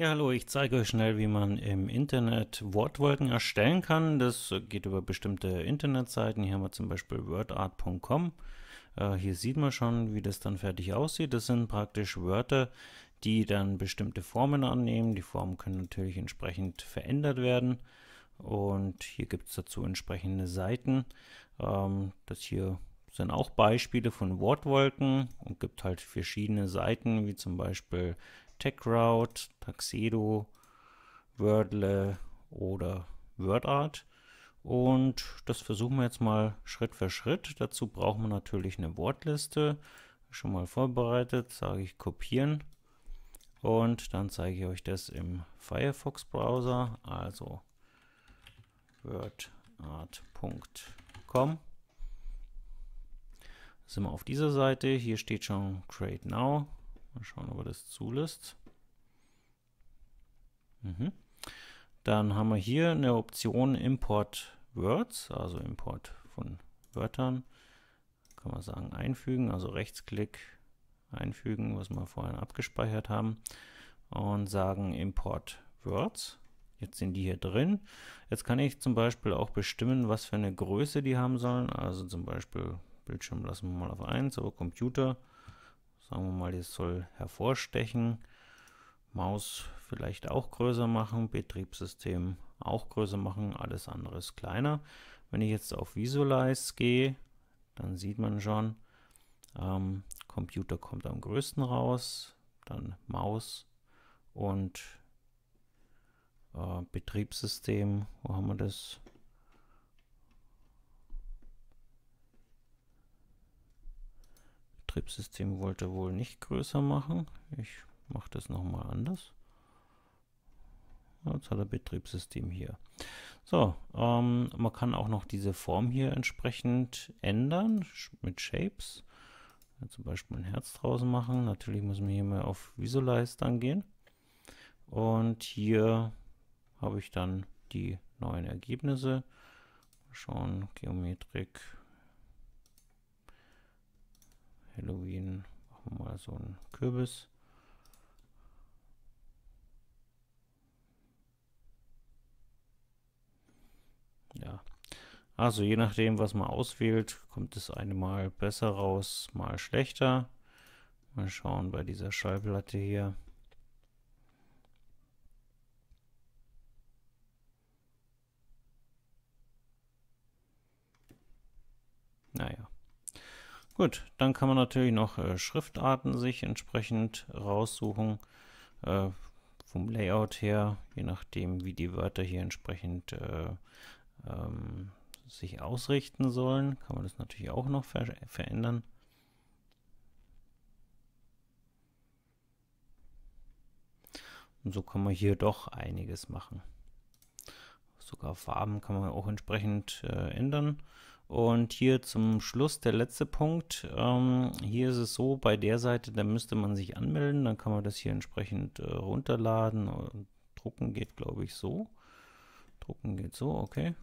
Ja, hallo, ich zeige euch schnell, wie man im Internet Wortwolken erstellen kann. Das geht über bestimmte Internetseiten. Hier haben wir zum Beispiel wordart.com. Äh, hier sieht man schon, wie das dann fertig aussieht. Das sind praktisch Wörter, die dann bestimmte Formen annehmen. Die Formen können natürlich entsprechend verändert werden. Und hier gibt es dazu entsprechende Seiten. Ähm, das hier sind auch Beispiele von Wortwolken und gibt halt verschiedene Seiten, wie zum Beispiel TechRoute, Taxedo, Wordle oder WordArt. Und das versuchen wir jetzt mal Schritt für Schritt. Dazu brauchen wir natürlich eine Wortliste. Schon mal vorbereitet, sage ich kopieren. Und dann zeige ich euch das im Firefox-Browser, also wordart.com. Sind wir auf dieser Seite, hier steht schon Create Now, Mal schauen, ob er das zulässt. Mhm. Dann haben wir hier eine Option Import Words, also Import von Wörtern. Kann man sagen einfügen, also Rechtsklick einfügen, was wir vorhin abgespeichert haben und sagen Import Words. Jetzt sind die hier drin. Jetzt kann ich zum Beispiel auch bestimmen, was für eine Größe die haben sollen. Also zum Beispiel Bildschirm lassen wir mal auf 1, aber Computer Sagen wir mal, das soll hervorstechen. Maus vielleicht auch größer machen, Betriebssystem auch größer machen, alles andere ist kleiner. Wenn ich jetzt auf Visualize gehe, dann sieht man schon, ähm, Computer kommt am größten raus, dann Maus und äh, Betriebssystem, wo haben wir das? Betriebssystem wollte wohl nicht größer machen. Ich mache das nochmal anders. Jetzt hat er Betriebssystem hier. So, ähm, man kann auch noch diese Form hier entsprechend ändern mit Shapes. Ja, zum Beispiel ein Herz draußen machen. Natürlich muss man hier mal auf Visualize dann gehen. Und hier habe ich dann die neuen Ergebnisse. Mal schauen, Geometrik, Halloween machen wir mal so einen Kürbis. Ja. Also je nachdem, was man auswählt, kommt es einmal besser raus, mal schlechter. Mal schauen bei dieser Schallplatte hier. Gut, dann kann man natürlich noch äh, Schriftarten sich entsprechend raussuchen. Äh, vom Layout her, je nachdem, wie die Wörter hier entsprechend äh, ähm, sich ausrichten sollen, kann man das natürlich auch noch ver verändern. Und so kann man hier doch einiges machen. Sogar Farben kann man auch entsprechend äh, ändern. Und hier zum Schluss der letzte Punkt. Ähm, hier ist es so, bei der Seite, da müsste man sich anmelden, dann kann man das hier entsprechend äh, runterladen. Drucken geht, glaube ich, so. Drucken geht so, okay.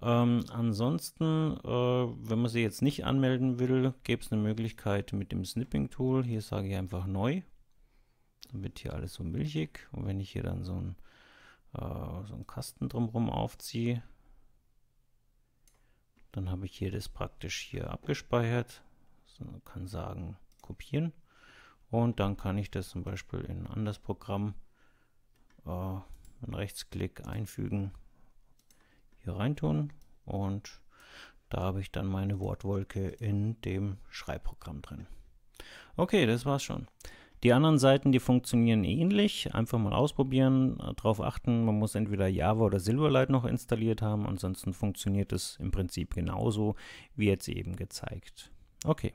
Ähm, ansonsten, äh, wenn man sie jetzt nicht anmelden will, gäbe es eine Möglichkeit mit dem Snipping-Tool. Hier sage ich einfach neu. Dann wird hier alles so milchig. Und wenn ich hier dann so einen, äh, so einen Kasten drumherum aufziehe, dann habe ich hier das praktisch hier abgespeichert. So, kann sagen, kopieren. Und dann kann ich das zum Beispiel in ein anderes Programm äh, mit Rechtsklick einfügen, hier reintun und da habe ich dann meine Wortwolke in dem Schreibprogramm drin. Okay, das war's schon. Die anderen Seiten, die funktionieren ähnlich. Einfach mal ausprobieren, äh, darauf achten, man muss entweder Java oder Silverlight noch installiert haben, ansonsten funktioniert es im Prinzip genauso wie jetzt eben gezeigt. Okay.